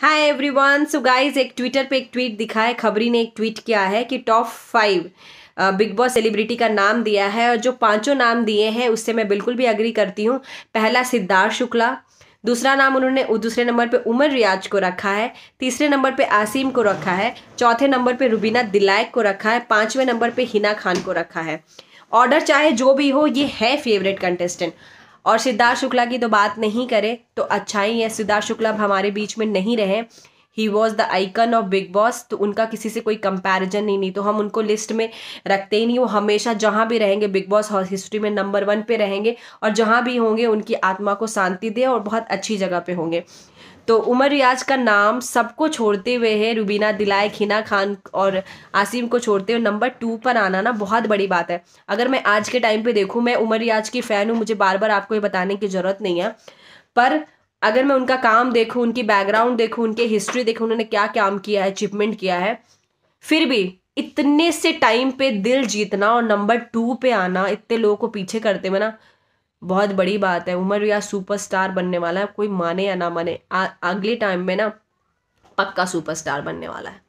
हाय everyone so guys एक Twitter पे एक ट्वीट दिखा है खबरी ने एक ट्वीट किया है कि top five Bigg Boss celebrity का नाम दिया है और जो पांचों नाम दिए हैं उससे मैं बिल्कुल भी अग्री करती हूँ पहला सिद्धार्थ शुक्ला दूसरा नाम उन्होंने दूसरे नंबर पे उमर रियाज को रखा है तीसरे नंबर पे आसिम को रखा है चौथे नंबर पे रुबीना दिलायक को रखा है पाँचवें नंबर पे हिना खान को रखा है ऑर्डर चाहे जो भी हो ये है फेवरेट कंटेस्टेंट और सिद्धार्थ शुक्ला की तो बात नहीं करें तो अच्छा ही है सिद्धार्थ शुक्ला हमारे बीच में नहीं रहे he was the icon of Bigg Boss तो उनका किसी से कोई कंपेरिज़न नहीं नहीं तो हम उनको लिस्ट में रखते ही नहीं वो हमेशा जहाँ भी रहेंगे बिग बॉस हिस्ट्री में नंबर वन पे रहेंगे और जहाँ भी होंगे उनकी आत्मा को शांति दे और बहुत अच्छी जगह पे होंगे तो उमर रियाज का नाम सबको छोड़ते हुए है रुबीना दिलाए खिना खान और आसिम को छोड़ते हुए नंबर टू पर आना ना बहुत बड़ी बात है अगर मैं आज के टाइम पे देखूँ मैं उमर रियाज की फ़ैन हूँ मुझे बार बार आपको ये बताने की ज़रूरत नहीं है पर अगर मैं उनका काम देखूँ उनकी बैकग्राउंड देखूँ उनके हिस्ट्री देखूँ उन्होंने क्या काम किया है अचीवमेंट किया है फिर भी इतने से टाइम पे दिल जीतना और नंबर टू पे आना इतने लोगों को पीछे करते हुए ना बहुत बड़ी बात है उमर या सुपरस्टार बनने वाला है कोई माने या ना माने अगले टाइम में ना पक्का सुपरस्टार बनने वाला है